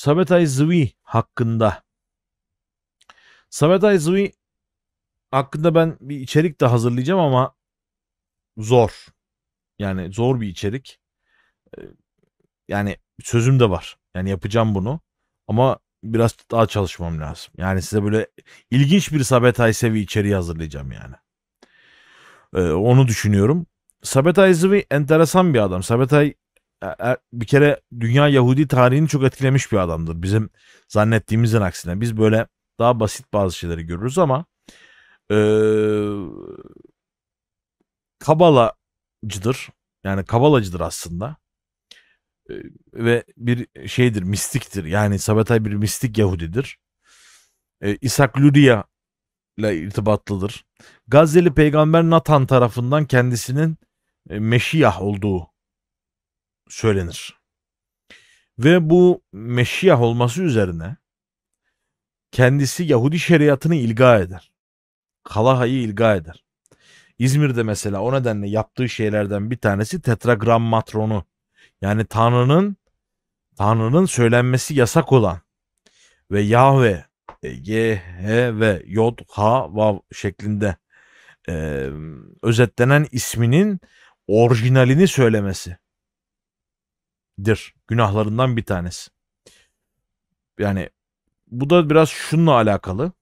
Sabetay Zvi hakkında. Sabetay Zvi hakkında ben bir içerik de hazırlayacağım ama zor. Yani zor bir içerik. Ee, yani sözüm de var. Yani yapacağım bunu. Ama biraz daha çalışmam lazım. Yani size böyle ilginç bir Sabetay Sevi içeriği hazırlayacağım yani. Ee, onu düşünüyorum. Sabetay Zvi enteresan bir adam. Sabetay e, er, bir kere dünya Yahudi tarihini çok etkilemiş bir adamdır. Bizim zannettiğimizin aksine. Biz böyle daha basit bazı şeyleri görürüz ama e, kabalacıdır. Yani kabalacıdır aslında. E, ve bir şeydir, mistiktir. Yani Sabatay bir mistik Yahudidir. E, İshak Luria ile irtibatlıdır. Gazze'li peygamber Nathan tarafından kendisinin e, Meşiyah olduğu söylenir. Ve bu Meşiyah olması üzerine kendisi Yahudi şeriatını ilga eder. Kalaha'yı ilga eder. İzmir'de mesela o nedenle yaptığı şeylerden bir tanesi tetragrammatronu. Yani Tanrı'nın Tanrı'nın söylenmesi yasak olan ve Yahve Y, H ve Yod, H Vav şeklinde e, özetlenen isminin orijinalini söylemesi dir. Günahlarından bir tanesi. Yani bu da biraz şununla alakalı.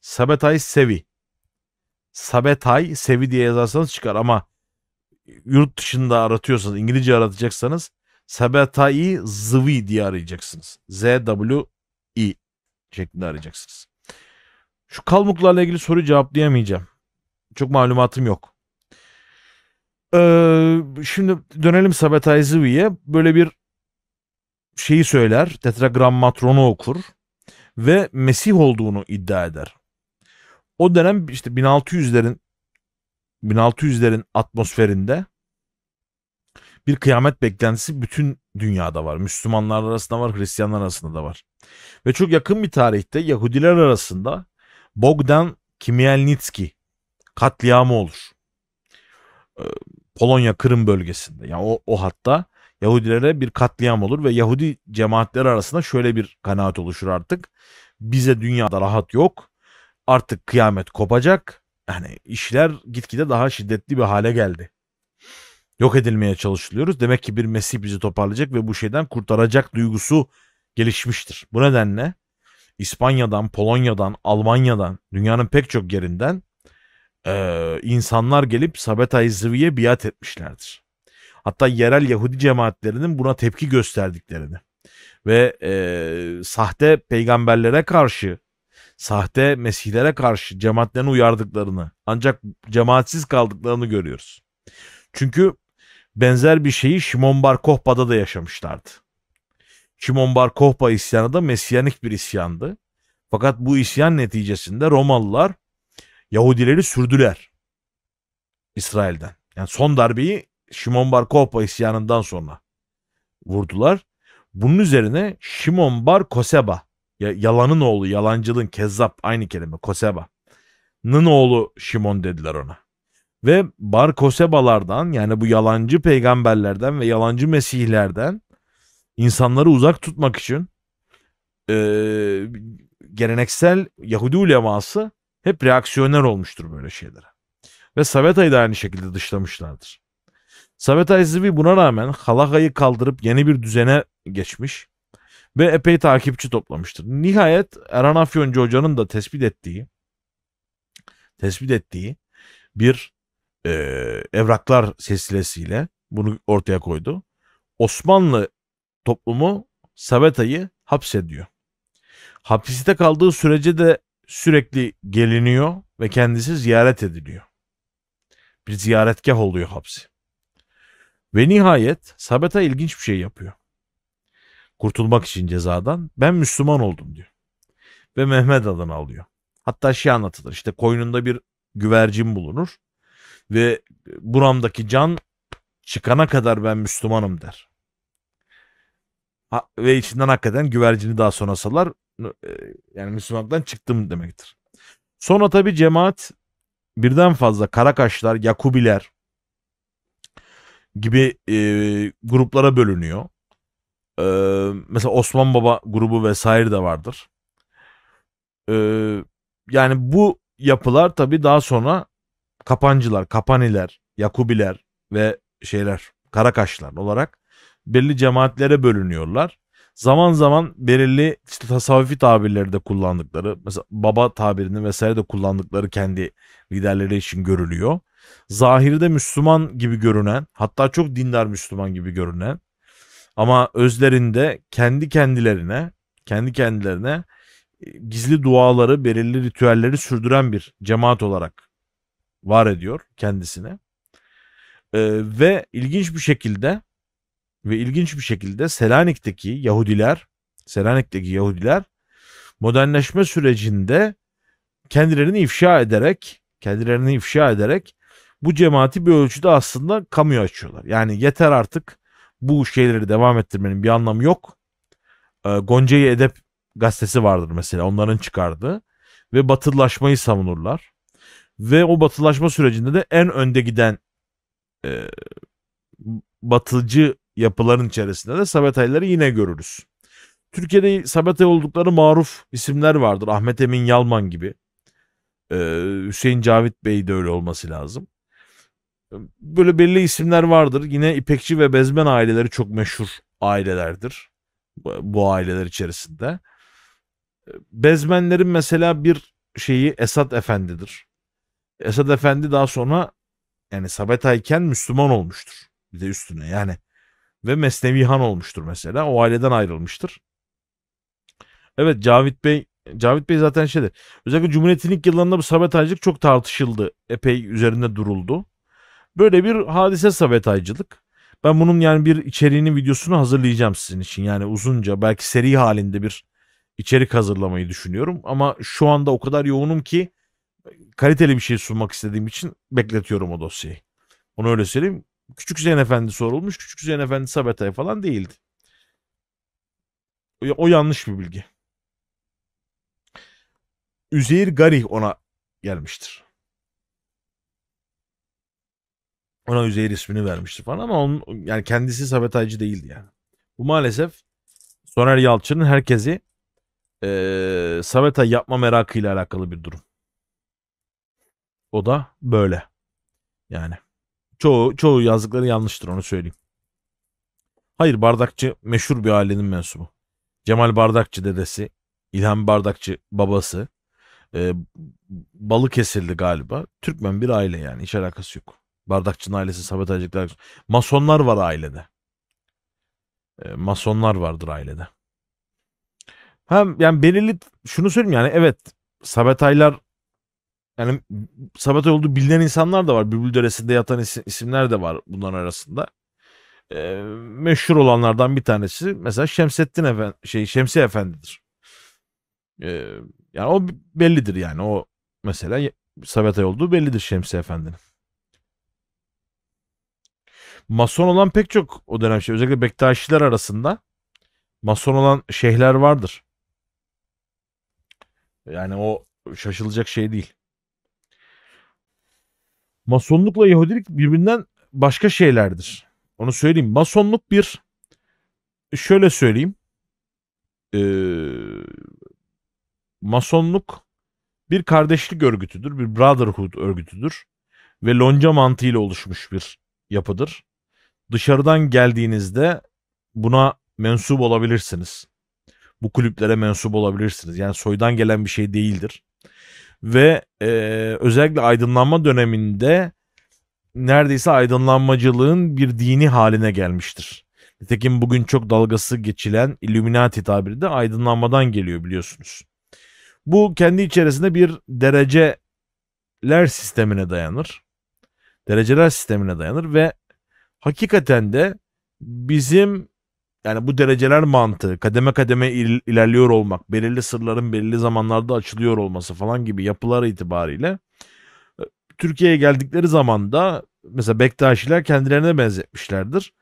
Sabetay Sevi. Sabetay Sevi diye yazarsanız çıkar ama yurt dışında aratıyorsanız, İngilizce aratacaksanız Sabetay zvi diye arayacaksınız. Z-W-I şeklinde arayacaksınız. Şu Kalmuklarla ilgili soru cevaplayamayacağım. Çok malumatım yok. Ee, şimdi dönelim Sabet Ayzıvi'ye. Böyle bir şeyi söyler, tetragrammatronu okur ve Mesih olduğunu iddia eder. O dönem işte 1600'lerin 1600'lerin atmosferinde bir kıyamet beklentisi bütün dünyada var. Müslümanlar arasında var, Hristiyanlar arasında da var. Ve çok yakın bir tarihte Yahudiler arasında Bogdan Kimielnitski katliamı olur. Ee, Polonya Kırım bölgesinde yani o, o hatta Yahudilere bir katliam olur ve Yahudi cemaatleri arasında şöyle bir kanaat oluşur artık. Bize dünyada rahat yok. Artık kıyamet kopacak. Yani işler gitgide daha şiddetli bir hale geldi. Yok edilmeye çalışılıyoruz. Demek ki bir Mesih bizi toparlayacak ve bu şeyden kurtaracak duygusu gelişmiştir. Bu nedenle İspanya'dan, Polonya'dan, Almanya'dan, dünyanın pek çok yerinden e, insanlar gelip Sabetay Zıvi'ye biat etmişlerdir. Hatta yerel Yahudi cemaatlerinin buna tepki gösterdiklerini ve e, sahte peygamberlere karşı, sahte mesihlere karşı cemaatlerini uyardıklarını ancak cemaatsiz kaldıklarını görüyoruz. Çünkü benzer bir şeyi Şimon Bar Kohba'da da yaşamışlardı. Şimon Bar Kohba isyanı da mesiyanik bir isyandı. Fakat bu isyan neticesinde Romalılar Yahudileri sürdüler İsrail'den. Yani son darbeyi Şimon Bar Kokba isyanından sonra vurdular. Bunun üzerine Şimon Bar Koseba yalanın oğlu, yalancılığın kezzap aynı kelime Koseba. Nın oğlu Şimon dediler ona. Ve Bar Kosebalardan yani bu yalancı peygamberlerden ve yalancı mesihlerden insanları uzak tutmak için e, geleneksel Yahudi uleması hep reaksiyoner olmuştur böyle şeylere. Ve Sabeta'yı da aynı şekilde dışlamışlardır. Sabeta Ezvi buna rağmen Halaka'yı kaldırıp yeni bir düzene geçmiş ve epey takipçi toplamıştır. Nihayet Erhan Afyoncu Hoca'nın da tespit ettiği tespit ettiği bir e, evraklar sesilesiyle bunu ortaya koydu. Osmanlı toplumu Sabeta'yı hapsediyor. Hapiste kaldığı sürece de sürekli geliniyor ve kendisi ziyaret ediliyor. Bir ziyaretgah oluyor hapsi. Ve nihayet Sabeta ilginç bir şey yapıyor. Kurtulmak için cezadan ben Müslüman oldum diyor. Ve Mehmet adını alıyor. Hatta şey anlatılır işte koynunda bir güvercin bulunur ve buramdaki can çıkana kadar ben Müslümanım der. Ha, ve içinden hakikaten güvercini daha sonra salar. E, yani Müslümanlıktan çıktım demektir. Sonra tabi cemaat birden fazla Karakaşlar, Yakubiler gibi e, gruplara bölünüyor. E, mesela Osman Baba grubu vesaire de vardır. E, yani bu yapılar tabi daha sonra Kapancılar, Kapaniler, Yakubiler ve şeyler Karakaşlar olarak belli cemaatlere bölünüyorlar. Zaman zaman belirli işte tasavvufi tabirleri de kullandıkları, mesela baba tabirini vesaire de kullandıkları kendi liderleri için görülüyor. Zahirde Müslüman gibi görünen, hatta çok dindar Müslüman gibi görünen ama özlerinde kendi kendilerine, kendi kendilerine e, gizli duaları, belirli ritüelleri sürdüren bir cemaat olarak var ediyor kendisine. Ee, ve ilginç bir şekilde ve ilginç bir şekilde Selanik'teki Yahudiler, Selanik'teki Yahudiler modernleşme sürecinde kendilerini ifşa ederek, kendilerini ifşa ederek bu cemaati bir ölçüde aslında kamuya açıyorlar. Yani yeter artık bu şeyleri devam ettirmenin bir anlamı yok. Ee, gonca Edep gazetesi vardır mesela onların çıkardığı ve batılılaşmayı savunurlar. Ve o batılaşma sürecinde de en önde giden e, batılcı yapıların içerisinde de Sabatay'ları yine görürüz. Türkiye'de Sabatay oldukları maruf isimler vardır. Ahmet Emin Yalman gibi. Ee, Hüseyin Cavit Bey de öyle olması lazım. Böyle belli isimler vardır. Yine İpekçi ve Bezmen aileleri çok meşhur ailelerdir. Bu aileler içerisinde. Bezmenlerin mesela bir şeyi Esat Efendi'dir. Esat Efendi daha sonra yani Sabetayken Müslüman olmuştur. Bir de üstüne yani ve Mesnevi Han olmuştur mesela. O aileden ayrılmıştır. Evet Cavit Bey Cavit Bey zaten şeydir. Özellikle Cumhuriyet'in ilk yıllarında bu sabet sabetaycılık çok tartışıldı. Epey üzerinde duruldu. Böyle bir hadise sabet sabetaycılık. Ben bunun yani bir içeriğini videosunu hazırlayacağım sizin için. Yani uzunca belki seri halinde bir içerik hazırlamayı düşünüyorum. Ama şu anda o kadar yoğunum ki kaliteli bir şey sunmak istediğim için bekletiyorum o dosyayı. Onu öyle söyleyeyim. Küçük Hüseyin Efendi sorulmuş. Küçük Hüseyin Efendi Sabetay falan değildi. O, yanlış bir bilgi. Üzeyir Garih ona gelmiştir. Ona Üzeyir ismini vermiştir falan ama onun, yani kendisi Sabetaycı değildi yani. Bu maalesef Soner Yalçın'ın herkesi e, Sabetay yapma merakıyla alakalı bir durum. O da böyle. Yani. Çoğu, çoğu yazdıkları yanlıştır onu söyleyeyim. Hayır Bardakçı meşhur bir ailenin mensubu. Cemal Bardakçı dedesi, İlhan Bardakçı babası. E, kesildi galiba. Türkmen bir aile yani hiç alakası yok. Bardakçı'nın ailesi sabotajcılar. Masonlar var ailede. E, masonlar vardır ailede. Hem yani belirli şunu söyleyeyim yani evet Sabataylar yani sabote olduğu bilinen insanlar da var. Bülbül Deresi'nde yatan isimler de var bunların arasında. E, meşhur olanlardan bir tanesi mesela Şemsettin Efendi, şey Şemsi Efendi'dir. E, yani o bellidir yani o mesela sabote olduğu bellidir Şemsi Efendi'nin. Mason olan pek çok o dönem şey özellikle Bektaşiler arasında mason olan şeyhler vardır. Yani o şaşılacak şey değil. Masonlukla Yahudilik birbirinden başka şeylerdir. Onu söyleyeyim. Masonluk bir şöyle söyleyeyim. Ee, Masonluk bir kardeşlik örgütüdür. Bir brotherhood örgütüdür. Ve lonca mantığıyla oluşmuş bir yapıdır. Dışarıdan geldiğinizde buna mensup olabilirsiniz. Bu kulüplere mensup olabilirsiniz. Yani soydan gelen bir şey değildir ve e, özellikle aydınlanma döneminde neredeyse aydınlanmacılığın bir dini haline gelmiştir. Nitekim bugün çok dalgası geçilen Illuminati tabiri de aydınlanmadan geliyor biliyorsunuz. Bu kendi içerisinde bir dereceler sistemine dayanır. Dereceler sistemine dayanır ve hakikaten de bizim yani bu dereceler mantığı, kademe kademe il, ilerliyor olmak, belirli sırların belirli zamanlarda açılıyor olması falan gibi yapılar itibariyle e, Türkiye'ye geldikleri zaman da mesela Bektaşiler kendilerine benzetmişlerdir.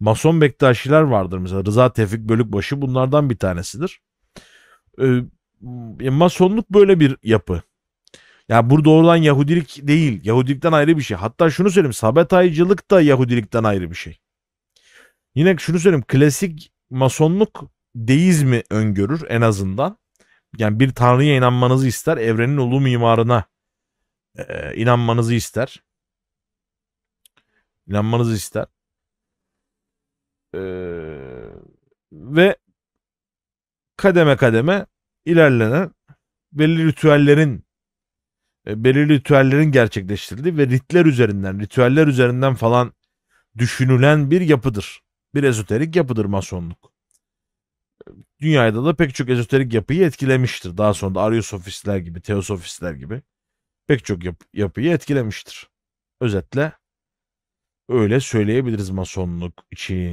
Mason Bektaşiler vardır mesela Rıza Tevfik Bölükbaşı bunlardan bir tanesidir. E, Masonluk böyle bir yapı. Ya yani burada doğrudan Yahudilik değil. Yahudilikten ayrı bir şey. Hatta şunu söyleyeyim. Sabetaycılık da Yahudilikten ayrı bir şey. Yine şunu söyleyeyim klasik masonluk deizmi öngörür en azından. Yani bir tanrıya inanmanızı ister, evrenin ulu mimarına e, inanmanızı ister. İnanmanızı ister. E, ve kademe kademe ilerlenen belirli ritüellerin e, belirli ritüellerin gerçekleştirildiği ve ritler üzerinden, ritüeller üzerinden falan düşünülen bir yapıdır bir ezoterik yapıdır masonluk. Dünyada da pek çok ezoterik yapıyı etkilemiştir. Daha sonra da Ariusofistler gibi, Teosofistler gibi pek çok yap yapıyı etkilemiştir. Özetle öyle söyleyebiliriz masonluk için.